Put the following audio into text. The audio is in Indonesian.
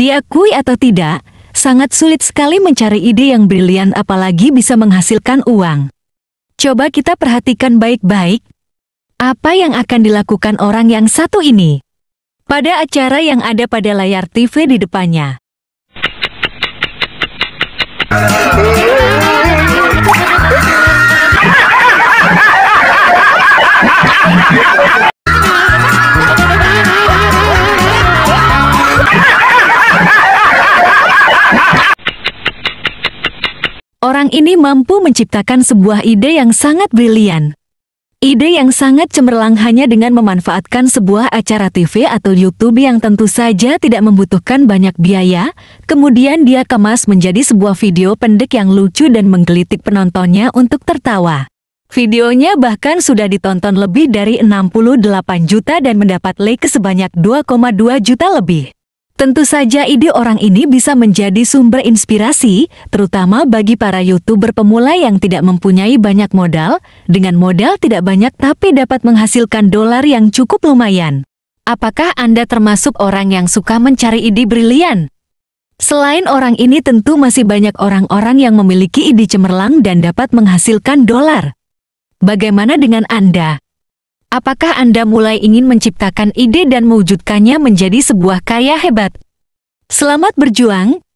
Diakui atau tidak, sangat sulit sekali mencari ide yang brilian apalagi bisa menghasilkan uang. Coba kita perhatikan baik-baik apa yang akan dilakukan orang yang satu ini pada acara yang ada pada layar TV di depannya. Orang ini mampu menciptakan sebuah ide yang sangat brilian. Ide yang sangat cemerlang hanya dengan memanfaatkan sebuah acara TV atau YouTube yang tentu saja tidak membutuhkan banyak biaya, kemudian dia kemas menjadi sebuah video pendek yang lucu dan menggelitik penontonnya untuk tertawa. Videonya bahkan sudah ditonton lebih dari 68 juta dan mendapat like sebanyak 2,2 juta lebih. Tentu saja ide orang ini bisa menjadi sumber inspirasi, terutama bagi para YouTuber pemula yang tidak mempunyai banyak modal, dengan modal tidak banyak tapi dapat menghasilkan dolar yang cukup lumayan. Apakah Anda termasuk orang yang suka mencari ide brilian? Selain orang ini tentu masih banyak orang-orang yang memiliki ide cemerlang dan dapat menghasilkan dolar. Bagaimana dengan Anda? apakah Anda mulai ingin menciptakan ide dan mewujudkannya menjadi sebuah karya hebat? Selamat berjuang,